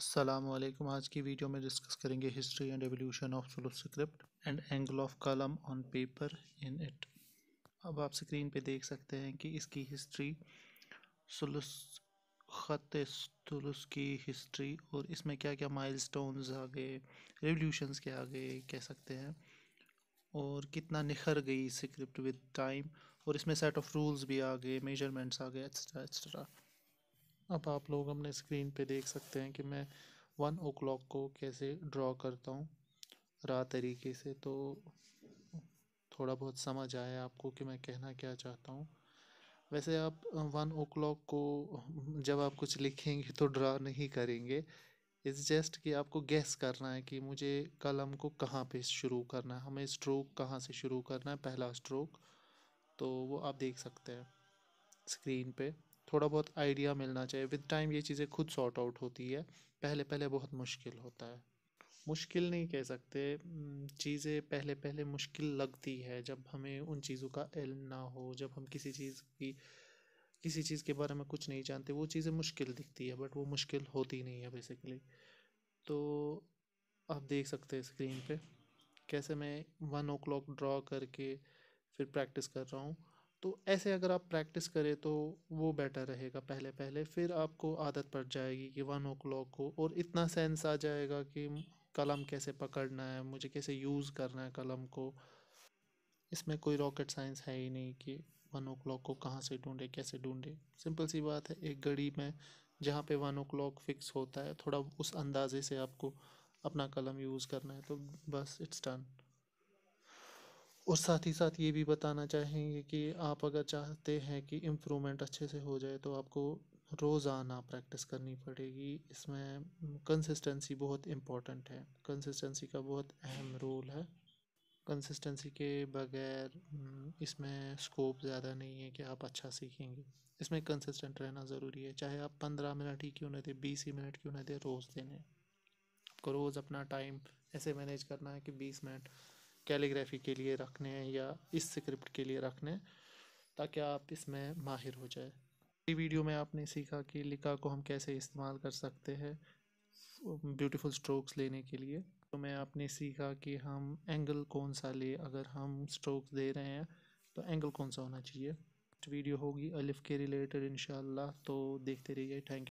असलम आज की वीडियो में डिस्कस करेंगे history and evolution of solo script and angle of कलम ऑन पेपर इन इट अब आप स्क्रीन पे देख सकते हैं कि इसकी हिस्ट्री सुलस ख़त तुलस की हिस्ट्री और इसमें क्या क्या माइलस्टोन्स आ गए रेवोल्यूशंस के आ गए कह सकते हैं और कितना निखर गई स्क्रिप्ट विद टाइम और इसमें सेट ऑफ रूल्स भी आ गए मेजरमेंट्स आ गए एक्स्ट्रा एक्स्ट्रा अब आप लोग अपने स्क्रीन पे देख सकते हैं कि मैं वन ओ क्लॉक को कैसे ड्रॉ करता हूँ रा तरीके से तो थोड़ा बहुत समझ आए आपको कि मैं कहना क्या चाहता हूँ वैसे आप वन ओ क्लॉक को जब आप कुछ लिखेंगे तो ड्रा नहीं करेंगे इस जस्ट कि आपको गैस करना है कि मुझे कलम को कहाँ पे शुरू करना है हमें स्ट्रोक कहाँ से शुरू करना है पहला स्ट्रोक तो वो आप देख सकते हैं स्क्रीन पे थोड़ा बहुत आइडिया मिलना चाहिए विद टाइम ये चीज़ें खुद सॉर्ट आउट होती है पहले पहले बहुत मुश्किल होता है मुश्किल नहीं कह सकते चीज़ें पहले पहले मुश्किल लगती है जब हमें उन चीज़ों का इल्म ना हो जब हम किसी चीज़ की किसी चीज़ के बारे में कुछ नहीं जानते वो चीज़ें मुश्किल दिखती है बट वो मुश्किल होती नहीं है बेसिकली तो आप देख सकते हैं स्क्रीन पे कैसे मैं वन ओ क्लॉक ड्रॉ करके फिर प्रैक्टिस कर रहा हूँ तो ऐसे अगर आप प्रैक्टिस करें तो वो बेटर रहेगा पहले पहले फिर आपको आदत पड़ जाएगी कि वन ओ क्लॉक को और इतना सेंस आ जाएगा कि कलम कैसे पकड़ना है मुझे कैसे यूज़ करना है कलम को इसमें कोई रॉकेट साइंस है ही नहीं कि वन ओ क्लॉक को कहाँ से ढूंढे कैसे ढूंढे सिंपल सी बात है एक घड़ी में जहाँ पे वन ओ क्लॉक फिक्स होता है थोड़ा उस अंदाज़े से आपको अपना कलम यूज़ करना है तो बस इट्स डन और साथ ही साथ ये भी बताना चाहेंगे कि आप अगर चाहते हैं कि इम्प्रूवमेंट अच्छे से हो जाए तो आपको रोज़ाना प्रैक्टिस करनी पड़ेगी इसमें कंसिस्टेंसी बहुत इम्पॉर्टेंट है कंसिस्टेंसी का बहुत अहम रोल है कंसिस्टेंसी के बगैर हम्म, इसमें स्कोप ज़्यादा नहीं है कि आप अच्छा सीखेंगे इसमें कंसिस्टेंट रहना ज़रूरी है चाहे आप पंद्रह मिनट ही क्यों ना दें बीस ही मिनट क्यों ना दें रोज़ देने आपको रोज़ अपना टाइम ऐसे मैनेज करना है कि बीस मिनट कैलीग्राफी के लिए रखने हैं या इस स्क्रिप्ट के लिए रखने हैं ताकि आप इसमें माहिर हो जाए इसी वीडियो में आपने सीखा कि लिखा को हम कैसे इस्तेमाल कर सकते हैं ब्यूटीफुल स्ट्रोक्स लेने के लिए तो मैं आपने सीखा कि हम एंगल कौन सा ले अगर हम स्ट्रोक्स दे रहे हैं तो एंगल कौन सा होना चाहिए तो वीडियो होगी अलिफ के रिलेटेड इन तो देखते रहिए थैंक यू